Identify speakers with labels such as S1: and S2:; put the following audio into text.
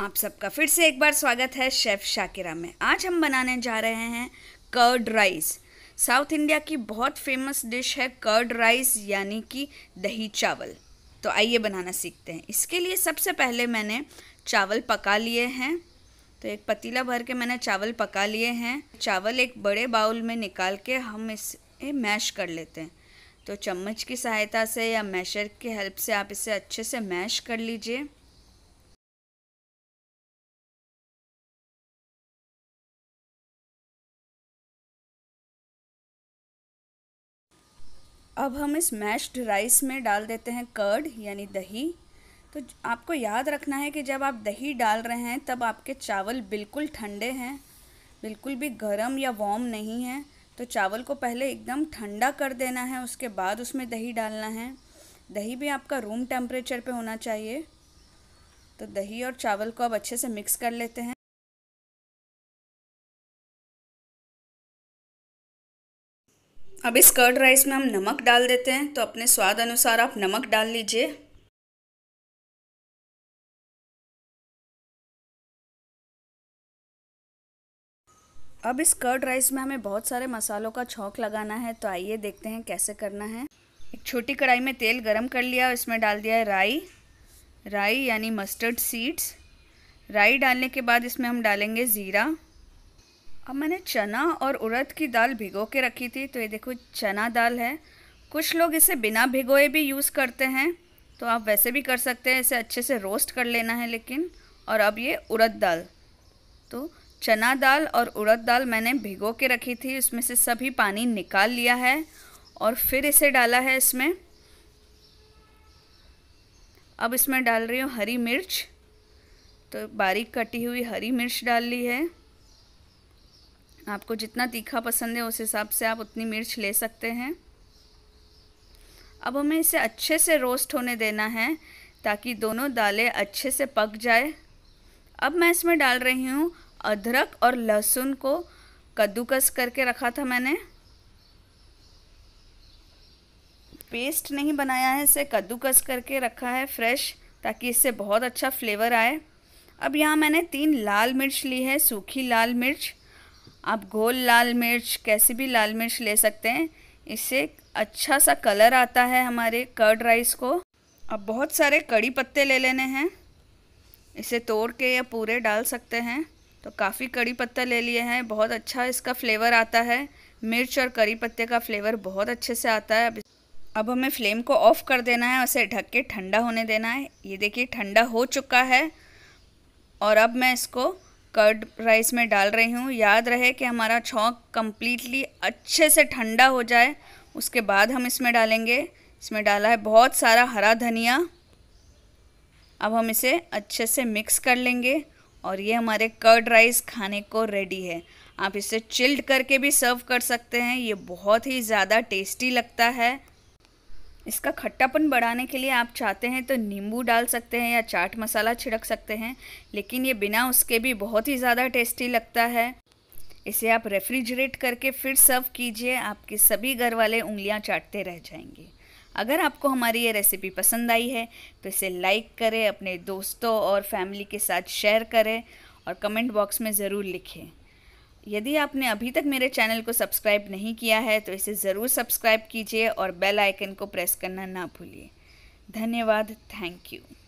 S1: आप सबका फिर से एक बार स्वागत है शेफ़ शाकिरा में आज हम बनाने जा रहे हैं कर्ड राइस साउथ इंडिया की बहुत फेमस डिश है कर्ड राइस यानी कि दही चावल तो आइए बनाना सीखते हैं इसके लिए सबसे पहले मैंने चावल पका लिए हैं तो एक पतीला भर के मैंने चावल पका लिए हैं चावल एक बड़े बाउल में निकाल के हम इसे मैश कर लेते हैं तो चम्मच की सहायता से या मैशर की हेल्प से आप इसे अच्छे से मैश कर लीजिए अब हम इस मैश्ड राइस में डाल देते हैं कर्ड यानी दही तो आपको याद रखना है कि जब आप दही डाल रहे हैं तब आपके चावल बिल्कुल ठंडे हैं बिल्कुल भी गर्म या वॉम नहीं है तो चावल को पहले एकदम ठंडा कर देना है उसके बाद उसमें दही डालना है दही भी आपका रूम टेम्परेचर पे होना चाहिए तो दही और चावल को अब अच्छे से मिक्स कर लेते हैं अब इस कर्ड राइस में हम नमक डाल देते हैं तो अपने स्वाद अनुसार आप नमक डाल लीजिए अब इस कर्ड राइस में हमें बहुत सारे मसालों का छौक लगाना है तो आइए देखते हैं कैसे करना है एक छोटी कढ़ाई में तेल गरम कर लिया और इसमें डाल दिया है राई राई यानी मस्टर्ड सीड्स राई डालने के बाद इसमें हम डालेंगे ज़ीरा अब मैंने चना और उड़द की दाल भिगो के रखी थी तो ये देखो चना दाल है कुछ लोग इसे बिना भिगोए भी यूज़ करते हैं तो आप वैसे भी कर सकते हैं इसे अच्छे से रोस्ट कर लेना है लेकिन और अब ये उड़द दाल तो चना दाल और उड़द दाल मैंने भिगो के रखी थी उसमें से सभी पानी निकाल लिया है और फिर इसे डाला है इसमें अब इसमें डाल रही हूँ हरी मिर्च तो बारीक कटी हुई हरी मिर्च डाल ली है आपको जितना तीखा पसंद है उस हिसाब से आप उतनी मिर्च ले सकते हैं अब हमें इसे अच्छे से रोस्ट होने देना है ताकि दोनों दालें अच्छे से पक जाए अब मैं इसमें डाल रही हूँ अदरक और लहसुन को कद्दूकस करके रखा था मैंने पेस्ट नहीं बनाया है इसे कद्दूकस करके रखा है फ्रेश ताकि इससे बहुत अच्छा फ्लेवर आए अब यहाँ मैंने तीन लाल मिर्च ली है सूखी लाल मिर्च आप गोल लाल मिर्च कैसी भी लाल मिर्च ले सकते हैं इससे अच्छा सा कलर आता है हमारे कर्ड राइस को अब बहुत सारे कड़ी पत्ते ले लेने हैं इसे तोड़ के या पूरे डाल सकते हैं तो काफ़ी कड़ी पत्ता ले लिए हैं बहुत अच्छा इसका फ्लेवर आता है मिर्च और करी पत्ते का फ्लेवर बहुत अच्छे से आता है अब अब हमें फ्लेम को ऑफ़ कर देना है उसे ढक के ठंडा होने देना है ये देखिए ठंडा हो चुका है और अब मैं इसको कर्ड राइस में डाल रही हूँ याद रहे कि हमारा छौंक कम्प्लीटली अच्छे से ठंडा हो जाए उसके बाद हम इसमें डालेंगे इसमें डाला है बहुत सारा हरा धनिया अब हम इसे अच्छे से मिक्स कर लेंगे और ये हमारे कर्ड राइस खाने को रेडी है आप इसे चिल्ड करके भी सर्व कर सकते हैं ये बहुत ही ज़्यादा टेस्टी लगता है इसका खट्टापन बढ़ाने के लिए आप चाहते हैं तो नींबू डाल सकते हैं या चाट मसाला छिड़क सकते हैं लेकिन ये बिना उसके भी बहुत ही ज़्यादा टेस्टी लगता है इसे आप रेफ्रिजरेट करके फिर सर्व कीजिए आपके सभी घर वाले उंगलियाँ चाटते रह जाएंगे अगर आपको हमारी ये रेसिपी पसंद आई है तो इसे लाइक करें अपने दोस्तों और फैमिली के साथ शेयर करें और कमेंट बॉक्स में ज़रूर लिखें यदि आपने अभी तक मेरे चैनल को सब्सक्राइब नहीं किया है तो इसे ज़रूर सब्सक्राइब कीजिए और बेल आइकन को प्रेस करना ना भूलिए धन्यवाद थैंक यू